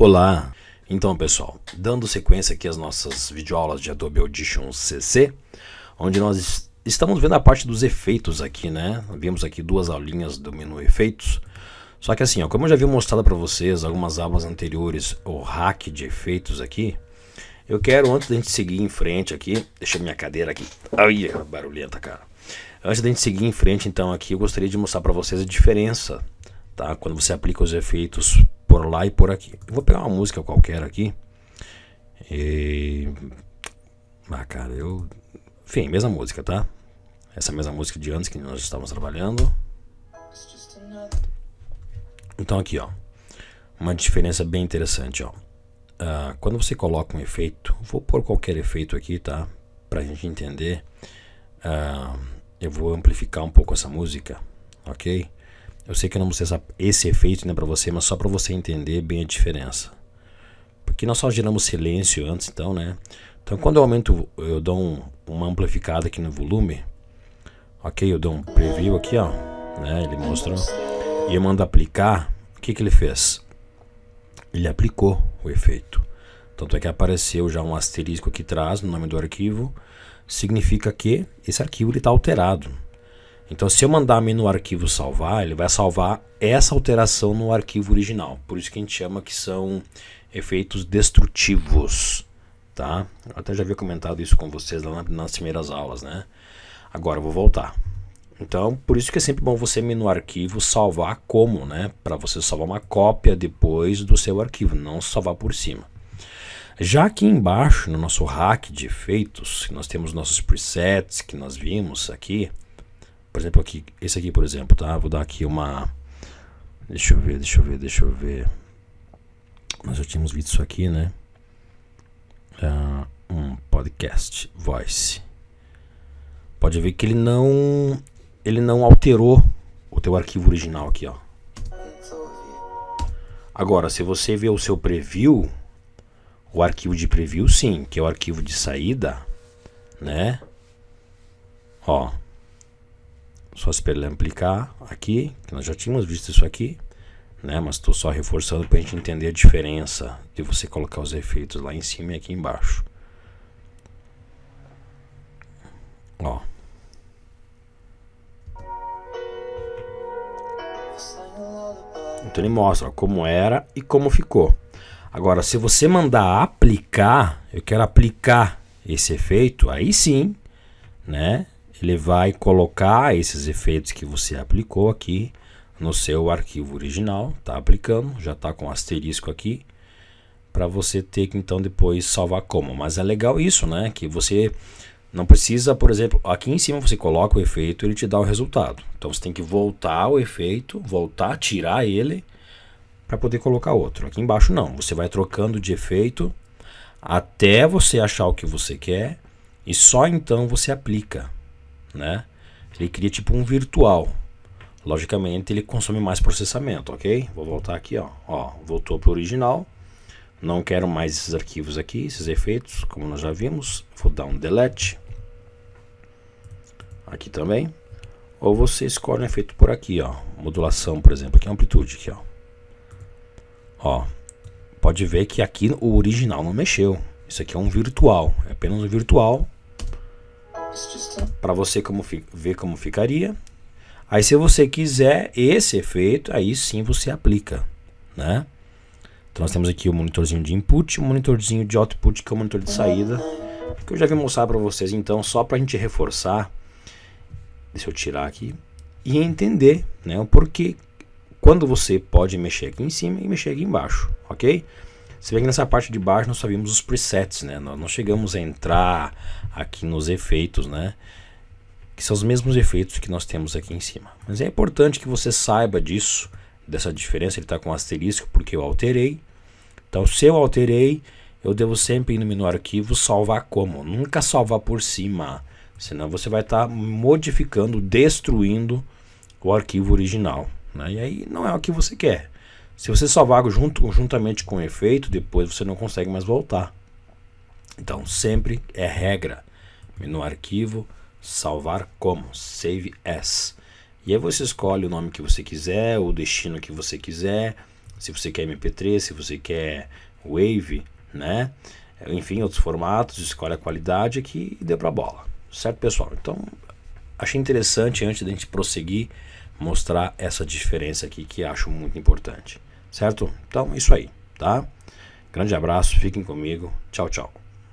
Olá! Então, pessoal, dando sequência aqui às nossas videoaulas de Adobe Audition CC, onde nós estamos vendo a parte dos efeitos aqui, né? Vimos aqui duas aulinhas do menu efeitos. Só que assim, ó, como eu já havia mostrado para vocês algumas abas anteriores, o hack de efeitos aqui, eu quero, antes da gente seguir em frente aqui, deixa minha cadeira aqui, ai, barulhenta, cara. Antes da gente seguir em frente, então, aqui, eu gostaria de mostrar para vocês a diferença, tá? Quando você aplica os efeitos por lá e por aqui. vou pegar uma música qualquer aqui. E. Ah, cara, eu. Enfim, mesma música, tá? Essa mesma música de antes que nós estávamos trabalhando. Então, aqui, ó. Uma diferença bem interessante, ó. Uh, quando você coloca um efeito, vou pôr qualquer efeito aqui, tá? Pra gente entender. Uh, eu vou amplificar um pouco essa música, ok? Eu sei que eu não mostrei essa, esse efeito né, para você, mas só para você entender bem a diferença. Porque nós só geramos silêncio antes, então, né? Então, quando eu aumento, eu dou um, uma amplificada aqui no volume. Ok, eu dou um preview aqui, ó. Né, ele mostrou. E eu mando aplicar. O que, que ele fez? Ele aplicou o efeito. Tanto é que apareceu já um asterisco aqui atrás no nome do arquivo. Significa que esse arquivo está alterado. Então, se eu mandar mim no arquivo salvar, ele vai salvar essa alteração no arquivo original. Por isso que a gente chama que são efeitos destrutivos, tá? Eu até já havia comentado isso com vocês lá nas primeiras aulas, né? Agora eu vou voltar. Então, por isso que é sempre bom você ir no arquivo salvar como, né? Para você salvar uma cópia depois do seu arquivo, não salvar por cima. Já aqui embaixo, no nosso rack de efeitos, nós temos nossos presets que nós vimos aqui, por exemplo, aqui, esse aqui, por exemplo, tá? Vou dar aqui uma. Deixa eu ver, deixa eu ver, deixa eu ver. Nós já tínhamos visto isso aqui, né? Uh, um podcast voice. Pode ver que ele não ele não alterou o teu arquivo original aqui, ó. Agora, se você vê o seu preview, o arquivo de preview sim, que é o arquivo de saída, né? Ó, só espero amplificar aqui, que nós já tínhamos visto isso aqui, né? Mas estou só reforçando para a gente entender a diferença de você colocar os efeitos lá em cima e aqui embaixo. Ó. Então ele mostra como era e como ficou. Agora, se você mandar aplicar, eu quero aplicar esse efeito, aí sim, né? ele vai colocar esses efeitos que você aplicou aqui no seu arquivo original, tá aplicando, já está com asterisco aqui, para você ter que então depois salvar como. Mas é legal isso, né? Que você não precisa, por exemplo, aqui em cima você coloca o efeito, ele te dá o resultado. Então você tem que voltar o efeito, voltar, tirar ele para poder colocar outro. Aqui embaixo não, você vai trocando de efeito até você achar o que você quer e só então você aplica né? Ele cria tipo um virtual. Logicamente ele consome mais processamento, ok? Vou voltar aqui, ó. ó voltou para o original. Não quero mais esses arquivos aqui, esses efeitos, como nós já vimos. Vou dar um delete. Aqui também. Ou você escolhe um efeito por aqui, ó. Modulação, por exemplo. Aqui é amplitude, aqui, ó. Ó. Pode ver que aqui o original não mexeu. Isso aqui é um virtual. É apenas um virtual para você como ver como ficaria. Aí se você quiser esse efeito, aí sim você aplica, né? Então nós temos aqui o monitorzinho de input, o monitorzinho de output que é o monitor de saída, que eu já vim mostrar para vocês. Então só para a gente reforçar, deixa eu tirar aqui e entender, né? O porquê quando você pode mexer aqui em cima e mexer aqui embaixo, ok? Se bem que nessa parte de baixo nós só vimos os presets, né? Nós não chegamos a entrar aqui nos efeitos, né? Que são os mesmos efeitos que nós temos aqui em cima. Mas é importante que você saiba disso, dessa diferença. Ele está com asterisco porque eu alterei. Então, se eu alterei, eu devo sempre ir no menu arquivo salvar como. Nunca salvar por cima, senão você vai estar tá modificando, destruindo o arquivo original. Né? E aí não é o que você quer. Se você salvar junto, juntamente com o efeito, depois você não consegue mais voltar. Então sempre é regra. Menu arquivo, salvar como, save as. E aí você escolhe o nome que você quiser, o destino que você quiser, se você quer MP3, se você quer Wave, né? Enfim, outros formatos, escolhe a qualidade aqui e deu pra bola. Certo, pessoal? Então, achei interessante antes da gente prosseguir mostrar essa diferença aqui que acho muito importante certo? Então, isso aí, tá? Grande abraço, fiquem comigo. Tchau, tchau.